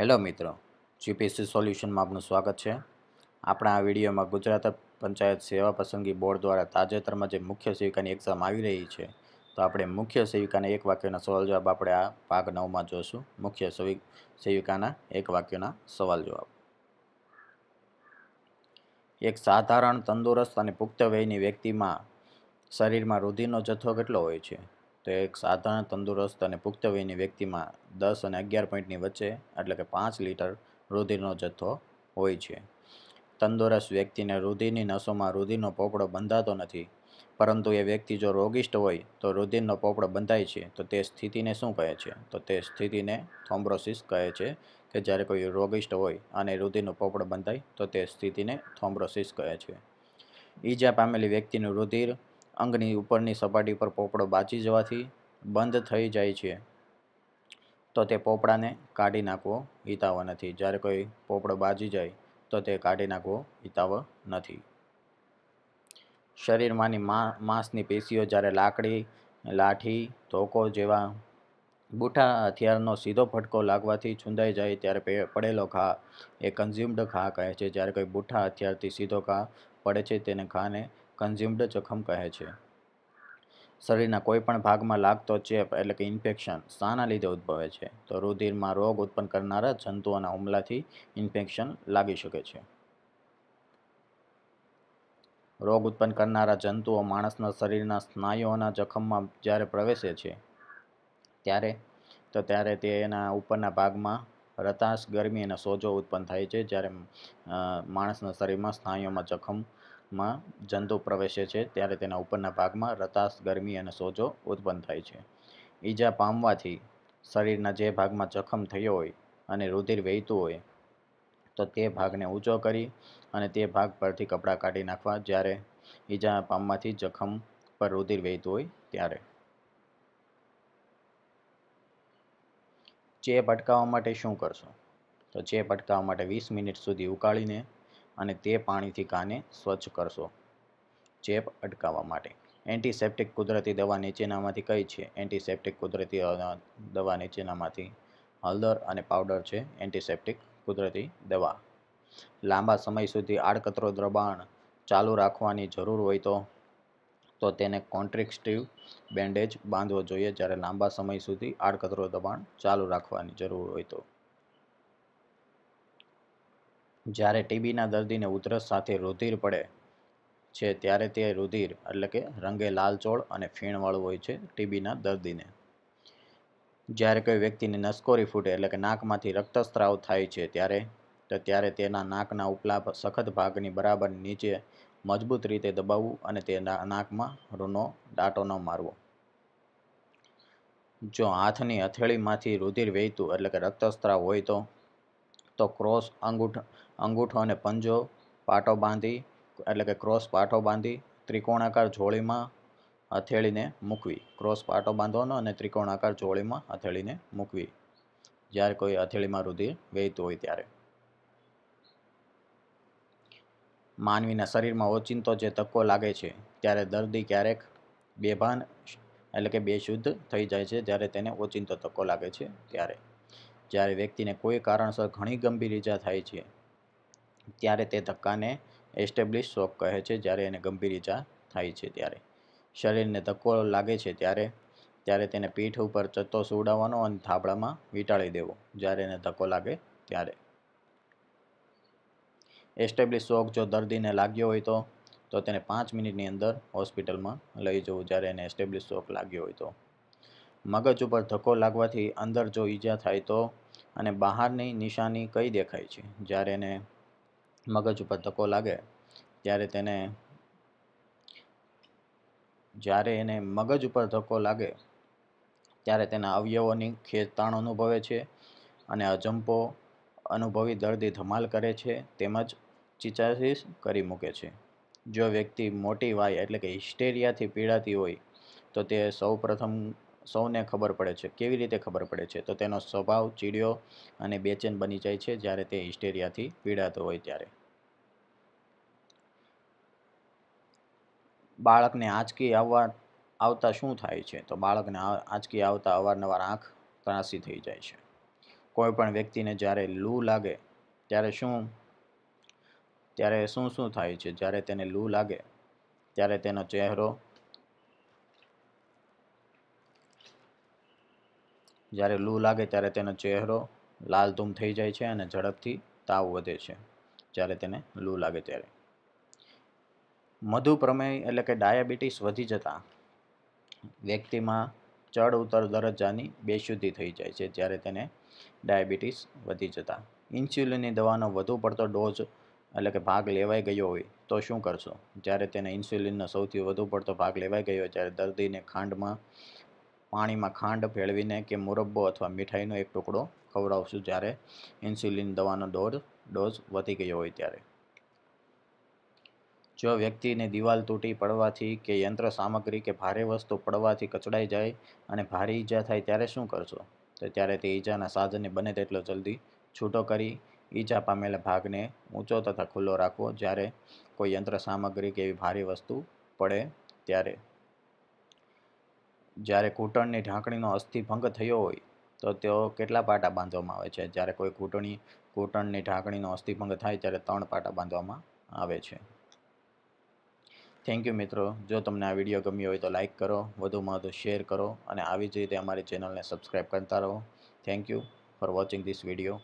hello મિત્રો GPC સોલ્યુશનમાં આપનું સ્વાગત છે આપણા આ વિડીયોમાં ગુજરાત પંચાયત સેવા પસંદગી બોર્ડ દ્વારા તાજેતરમાં જે મુખ્ય સેવિકાની એક્ઝામ આવી રહી છે તો આપણે મુખ્ય સેવિકાના એક વાક્યના સવાલ જવાબ આપણે આ ભાગ નવમાં જોશું મુખ્ય સેવિકાના એક વાક્યના સવાલ જવાબ એક સાધારણ તંદુરસ્ત અને પુખ્ત વયની વ્યક્તિમાં શરીરમાં રુધિરનો જથ્થો કેટલો હોય છે તો એક સાધારણ તંદુરસ્ત અને પુખ્તવયની વ્યક્તિમાં દસ અને અગિયાર પોઈન્ટની વચ્ચે એટલે કે પાંચ લીટર રુધિરનો જથ્થો હોય છે તંદુરસ્ત વ્યક્તિને રુધિરની નસોમાં રુધિરનો પોપડો બંધાતો નથી પરંતુ એ વ્યક્તિ જો રોગિષ્ટ હોય તો રુધિરનો પોપડો બંધાય છે તો તે સ્થિતિને શું કહે છે તો તે સ્થિતિને થોમ્બ્રોસિસ કહે છે કે જ્યારે કોઈ રોગિષ્ટ હોય અને રુધિરનો પોપડો બંધાય તો તે સ્થિતિને થોમ્બ્રોસિસ કહે છે ઈજા પામેલી વ્યક્તિનું રુધિર અંગની ઉપરની સપાટી પર પોપડો બાચી જવાથી બંધ થઈ જાય છે તો તે પોપડાને કાઢી નાખવો હિતાવ નથી જ્યારે કોઈ પોપડો બાજી જાય તો તે કાઢી નાખવો હિતાવ નથી શરીરમાંની માંસની પેશીઓ જ્યારે લાકડી લાઠી ધોકો જેવા બુઠા હથિયારનો સીધો ફટકો લાગવાથી છુંદાઈ જાય ત્યારે પડેલો ઘા એ કન્ઝ્યુમ્ડ ઘા કહે છે જ્યારે કોઈ બુઠા હથિયારથી સીધો ઘા પડે છે તેને ઘાને કન્ઝ્યુમ્ડ જખમ કહે છે શરીરના કોઈપણ ભાગમાં લાગતો ચેપ એટલે કે ઇન્ફેક્શન શાના લીધે ઉદ્ભવે છે તો રુધિરમાં રોગ ઉત્પન્ન કરનારા જંતુઓના હુમલાથી ઇન્ફેક્શન લાગી શકે છે રોગ ઉત્પન્ન કરનારા જંતુઓ માણસના શરીરના સ્નાયુઓના જખમમાં જ્યારે પ્રવેશે છે ત્યારે તો ત્યારે તે એના ઉપરના ભાગમાં રતાશ ગરમી અને સોજો ઉત્પન્ન થાય છે જ્યારે માણસના શરીરમાં સ્નાયુઓમાં જખમ માં જંતુ પ્રવેશે છે ત્યારે તેના ઉપરના ભાગમાં રતાશ ગરમી અને સોજો ઉત્પન્ન થાય છે ઈજા પામવાથી શરીરના જે ભાગમાં જખમ થયો હોય અને રુધિર વહેતું હોય તો તે ભાગને ઊંચો કરી અને તે ભાગ પરથી કપડાં કાઢી નાખવા જ્યારે ઈજા પામવાથી જખમ પર રુધિર વહેતું હોય ત્યારે ચેપ અટકાવવા માટે શું કરશો તો ચેપ અટકાવવા માટે વીસ મિનિટ સુધી ઉકાળીને અને તે પાણીથી કાને સ્વચ્છ કરશો ચેપ અટકાવવા માટે એન્ટીસેપ્ટિક કુદરતી દવા નીચેનામાંથી કઈ છે એન્ટિસેપ્ટિક કુદરતી દવા નીચેનામાંથી હળદર અને પાવડર છે એન્ટિસેપ્ટિક કુદરતી દવા લાંબા સમય સુધી આડકતરો દ્રબાણ ચાલુ રાખવાની જરૂર હોય તો તો તેને કોન્ટ્રિક્સ્ટિવ બેન્ડેજ બાંધવો જોઈએ જ્યારે લાંબા સમય સુધી આડકતરો દબાણ ચાલુ રાખવાની જરૂર હોય તો જ્યારે ટીબીના દર્દીને ઉધરસ સાથે રુધિર પડે છે ત્યારે તે રુધિર એટલે કે રંગે લાલચોળ અને ફીણવાળું હોય છે ટીબીના દર્દીને જ્યારે કોઈ વ્યક્તિને નસકોરી ફૂટે એટલે કે નાકમાંથી રક્તસ્ત્રાવ થાય છે ત્યારે તો ત્યારે તેના નાકના ઉપલા સખત ભાગની બરાબર નીચે મજબૂત રીતે દબાવવું અને તે નાકમાં રૂનો ડાટો ન મારવો જો હાથની હથેળીમાંથી રુધિર વહેતું એટલે કે રક્તસ્ત્રાવ હોય તો તો ક્રોસ અંગૂઠો અંગૂઠો અને પંજો પાટો બાંધી એટલે કે ક્રોસ પાટો બાંધી ત્રિકોણાકાર જોળીમાં હથેળીને મૂકવી ક્રોસ પાટો બાંધવાનો અને ત્રિકોણાકાર જોળીમાં હથેળીને મૂકવી જ્યારે કોઈ હથેળીમાં રુધિર વહેતું હોય ત્યારે માનવીના શરીરમાં ઓચિંતો જે ધક્કો લાગે છે ત્યારે દર્દી ક્યારેક બેભાન એટલે કે બેશુદ્ધ થઈ જાય છે જ્યારે તેને ઓચિંતો ધક્કો લાગે છે ત્યારે જ્યારે વ્યક્તિને કોઈ કારણસર ઘણી ગંભીર ઈજા થાય છે ત્યારે તે ધક્કાને એસ્ટેબ્લિશ શોક કહે છે જ્યારે એને ગંભીર ઈજા થાય છે ત્યારે શરીરને ધક્કો લાગે છે ત્યારે ત્યારે તેને પીઠ ઉપર ચત્તો સુડાવવાનો અને થાબડામાં વીંટાળી દેવો જ્યારે એને ધક્કો લાગે ત્યારે એસ્ટેબ્લિશ શોક જો દર્દીને લાગ્યો હોય તો તો તેને પાંચ મિનિટની અંદર હોસ્પિટલમાં લઈ જવું જ્યારે એને એસ્ટેબ્લિશ શોક લાગ્યો હોય તો મગજ ઉપર ધક્કો લાગવાથી અંદર જો ઈજા થાય તો અને બહારની નિશાની કઈ દેખાય છે જ્યારે એને મગજ ઉપર ધક્કો લાગે ત્યારે તેને જ્યારે એને મગજ ઉપર ધક્કો લાગે ત્યારે તેના અવયવોની ખેંચતાણ અનુભવે છે અને અજંપો અનુભવી દર્દી ધમાલ કરે છે તેમજ ચિચાસીસ કરી મૂકે છે જો વ્યક્તિ મોટી વાય એટલે કે હિસ્ટેરિયાથી પીડાતી હોય તો તે સૌ પ્રથમ સૌને ખબર પડે છે કેવી રીતે ખબર પડે છે તો તેનો સ્વભાવ ચીડિયો અને બેચેન બની જાય છે જ્યારે તે હિસ્ટેરિયાથી પીડાતો હોય ત્યારે બાળકને આંચકી આવવા આવતા શું થાય છે તો બાળકને આંચકી આવતા અવારનવાર આંખ ત્રાસી થઈ જાય છે કોઈ કોઈપણ વ્યક્તિને જ્યારે લૂ લાગે ત્યારે શું ત્યારે શું શું થાય છે જ્યારે તેને લૂ લાગે ત્યારે તેનો ચહેરો જ્યારે લૂ લાગે ત્યારે તેનો ચહેરો લાલધૂમ થઈ જાય છે અને ઝડપથી તાવ વધે છે જ્યારે તેને લૂ લાગે ત્યારે મધુપ્રમેય એટલે કે ડાયાબિટીસ વધી જતાં વ્યક્તિમાં ચડ ઉતર દરજ્જાની બેશુદ્ધિ થઈ જાય છે જ્યારે તેને ડાયાબિટીસ વધી જતાં ઇન્સ્યુલિનની દવાનો વધુ પડતો ડોઝ એટલે કે ભાગ લેવાઈ ગયો હોય તો શું કરશો જ્યારે તેને ઇન્સ્યુલિનનો સૌથી વધુ પડતો ભાગ લેવાઈ ગયો હોય ત્યારે દર્દીને ખાંડમાં પાણીમાં ખાંડ ભેળવીને કે મુરબ્બો અથવા મીઠાઈનો એક ટુકડો ખવડાવશું જ્યારે ઇન્સ્યુલિન દવાનો ડોઝ ડોઝ વધી ગયો હોય ત્યારે જો વ્યક્તિને દિવાલ તૂટી પડવાથી કે યંત્ર સામગ્રી કે ભારે વસ્તુ પડવાથી કચડાઈ જાય અને ભારે ઈજા થાય ત્યારે શું કરશો તો ત્યારે તે ઈજાના સાધનને બને તેટલો જલ્દી છૂટો કરી ઈજા પામેલા ભાગને ઊંચો તથા ખુલ્લો રાખવો જ્યારે કોઈ યંત્ર સામગ્રી કે એવી ભારે વસ્તુ પડે ત્યારે જ્યારે ઘૂંટણની ઢાંકણીનો અસ્થિભંગ થયો હોય તો તેઓ કેટલા પાટા બાંધવામાં આવે છે જ્યારે કોઈ ઘૂંટણી ઘૂંટણની ઢાંકણીનો અસ્થિભંગ થાય ત્યારે ત્રણ પાટા બાંધવામાં આવે છે થેન્ક યુ મિત્રો જો તમને આ વિડીયો ગમ્યો હોય તો લાઇક કરો વધુમાં વધુ શેર કરો અને આવી જ રીતે અમારી ચેનલને સબસ્ક્રાઈબ કરતા રહો thank you for watching this video